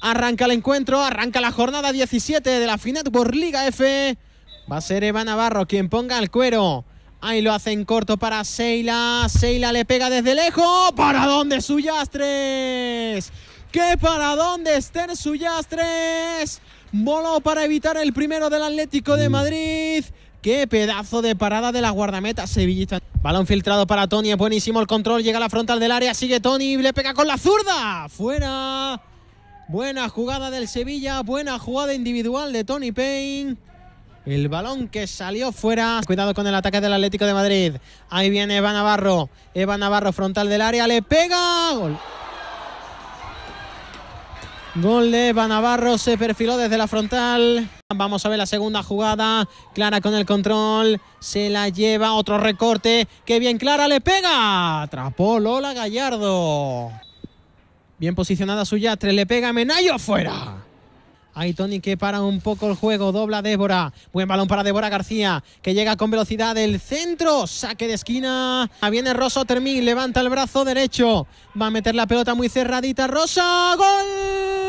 Arranca el encuentro, arranca la jornada 17 de la final por Liga F. Va a ser Eva Navarro quien ponga el cuero. Ahí lo hacen corto para Seila. Seila le pega desde lejos. ¿Para dónde Suyastres? ¿Qué para dónde estén Suyastres? Voló para evitar el primero del Atlético de mm. Madrid. Qué pedazo de parada de la guardameta sevillista. Balón filtrado para Tony. buenísimo el control. Llega a la frontal del área. Sigue Tony. Le pega con la zurda. Fuera. Buena jugada del Sevilla, buena jugada individual de Tony Payne. El balón que salió fuera. Cuidado con el ataque del Atlético de Madrid. Ahí viene Eva Navarro. Eva Navarro frontal del área. Le pega. Gol. Gol de Eva Navarro. Se perfiló desde la frontal. Vamos a ver la segunda jugada. Clara con el control. Se la lleva. Otro recorte. Qué bien Clara le pega. Atrapó Lola Gallardo. Bien posicionada su Yatre. le pega, Menayo fuera. Ahí Tony que para un poco el juego, dobla Débora. Buen balón para Débora García, que llega con velocidad del centro, saque de esquina. Viene Rosa Termín, levanta el brazo derecho. Va a meter la pelota muy cerradita, Rosa, ¡gol!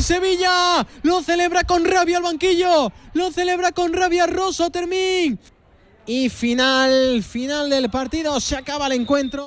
Sevilla. Lo celebra con rabia el banquillo. Lo celebra con rabia Rosso Termín. Y final, final del partido. Se acaba el encuentro.